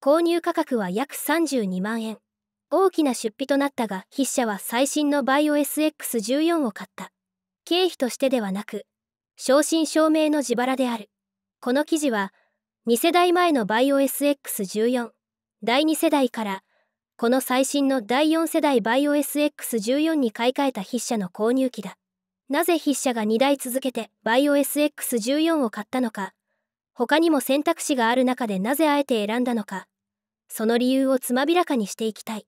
購入価格は約32万円。大きな出費となったが筆者は最新のバイオ SX14 を買った。経費としてではなく、正真正銘の自腹である。この記事は、2世代前のバイオ SX14、第2世代から、この最新の第4世代バイオ SX14 に買い替えた筆者の購入機だ。なぜ筆者が2台続けてバイオ SX14 を買ったのか、他にも選択肢がある中でなぜあえて選んだのかその理由をつまびらかにしていきたい。